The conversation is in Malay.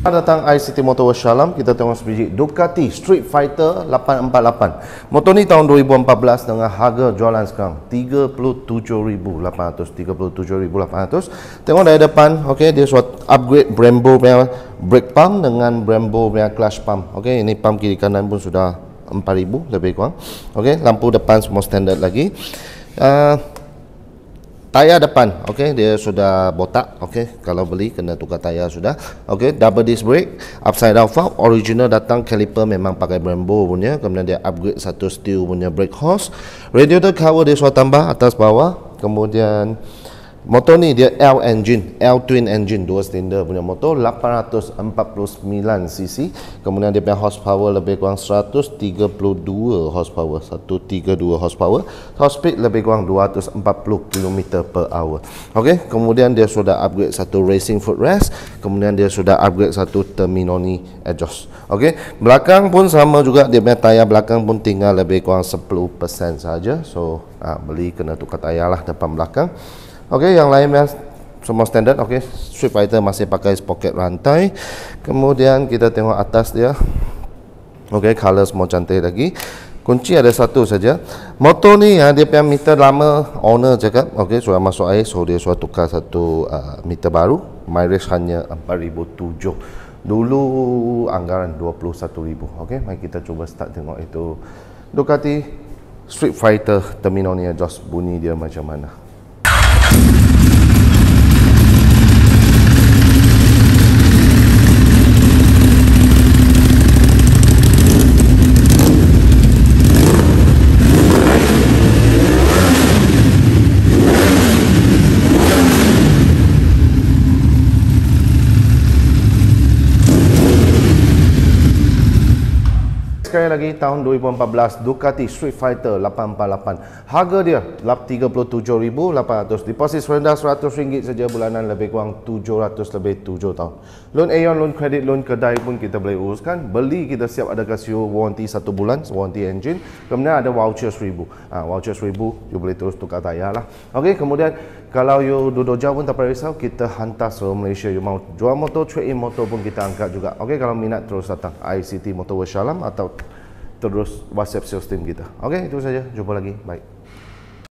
Selamat datang City Motor World Kita tengok sebiji Ducati Street Fighter 848 Motor ni tahun 2014 dengan harga jualan sekarang RM37,800 37800 Tengok dari depan okay, Dia suat upgrade Brembo punya brake pump Dengan Brembo punya clutch pump okay, Ini pump kiri kanan pun sudah RM4,000 lebih kurang okay, Lampu depan semua standard lagi uh, tayar depan okey dia sudah botak okey kalau beli kena tukar tayar sudah okey double disc brake upside down fork original datang caliper memang pakai Brembo punya kemudian dia upgrade satu steel punya brake horse radiator cover dia suatu tambah atas bawah kemudian uh, Motor ni dia L engine, L twin engine, dua stender punya motor, 849 cc. Kemudian dia punya horsepower lebih kurang 132 horsepower, 132 horsepower. Top speed lebih kurang 240 km per hour. Okay, kemudian dia sudah upgrade satu racing footrest, kemudian dia sudah upgrade satu terminoni exhaust. Okay, belakang pun sama juga, dia punya tayar belakang pun tinggal lebih kurang 10% saja. So, ha, beli kena tukar tayar lah depan belakang. Okey, yang lain mas, semua standard. Okey, Street Fighter masih pakai pocket rantai. Kemudian kita tengok atas dia. Okey, color semua cantik lagi. Kunci ada satu saja. Motor ni ya, dia punya meter lama owner cakap. Okey, sudah masuk air. So, dia sudah tukar satu uh, meter baru. Mileage hanya 4,007. Dulu anggaran ribu. Okey, mari kita cuba start tengok itu. Ducati Street Fighter terminal ni just bunyi dia macam mana. sekali lagi tahun 2014 Ducati Street Fighter 848. Harga dia 37,800. Deposit rendah 100 ringgit saja bulanan lebih kurang 700 lebih 7 tahun. Loan Aeon, loan kredit, loan kedai pun kita boleh uruskan. Beli kita siap ada kasih warranty 1 bulan, warranty engine. Kemudian ada voucher 1000. Ha, voucher 1000 you boleh terus tukar tayar lah. Okey, kemudian kalau you duduk jauh pun tak perlu risau, kita hantar seluruh Malaysia. You mau jual motor, trade-in motor pun kita angkat juga. Okey, kalau minat terus datang. ICT Motor Shalom atau terus WhatsApp sales team kita. Okay, itu saja. Jumpa lagi. Bye.